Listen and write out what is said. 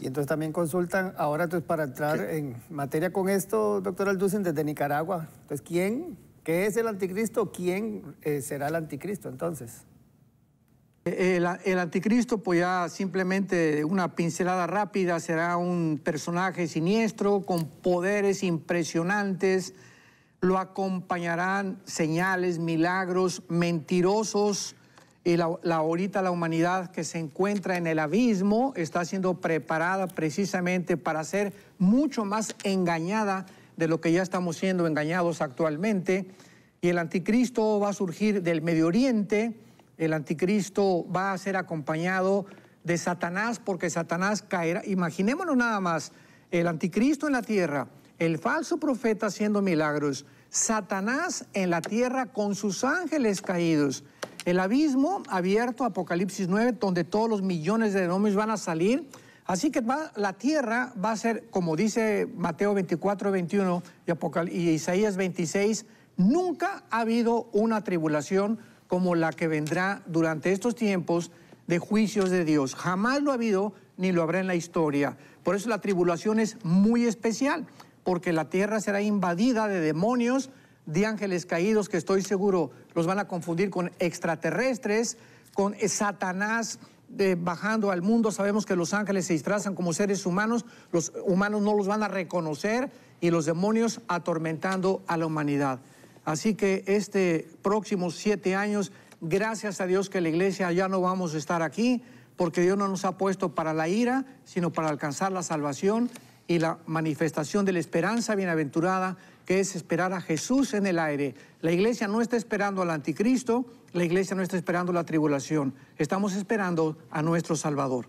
Y entonces también consultan, ahora entonces para entrar en materia con esto, doctor Alducen, desde Nicaragua, entonces ¿quién, qué es el anticristo? ¿Quién eh, será el anticristo entonces? Eh, el, el, anticristo, pues ya simplemente una pincelada rápida, será un personaje siniestro con poderes impresionantes, lo acompañarán señales, milagros, mentirosos, y la, ahorita la humanidad que se encuentra en el abismo está siendo preparada precisamente para ser mucho más engañada de lo que ya estamos siendo engañados actualmente. Y el anticristo va a surgir del Medio Oriente, el anticristo va a ser acompañado de Satanás porque Satanás caerá. Imaginémonos nada más, el anticristo en la tierra, el falso profeta haciendo milagros, Satanás en la tierra con sus ángeles caídos el abismo abierto, Apocalipsis 9, donde todos los millones de demonios van a salir. Así que la tierra va a ser, como dice Mateo 24, 21 y, y Isaías 26, nunca ha habido una tribulación como la que vendrá durante estos tiempos de juicios de Dios. Jamás lo ha habido ni lo habrá en la historia. Por eso la tribulación es muy especial, porque la tierra será invadida de demonios de ángeles caídos que estoy seguro los van a confundir con extraterrestres, con Satanás eh, bajando al mundo. Sabemos que los ángeles se disfrazan como seres humanos, los humanos no los van a reconocer y los demonios atormentando a la humanidad. Así que este próximos siete años, gracias a Dios que la iglesia ya no vamos a estar aquí, porque Dios no nos ha puesto para la ira, sino para alcanzar la salvación y la manifestación de la esperanza bienaventurada que es esperar a Jesús en el aire. La iglesia no está esperando al anticristo, la iglesia no está esperando la tribulación, estamos esperando a nuestro Salvador.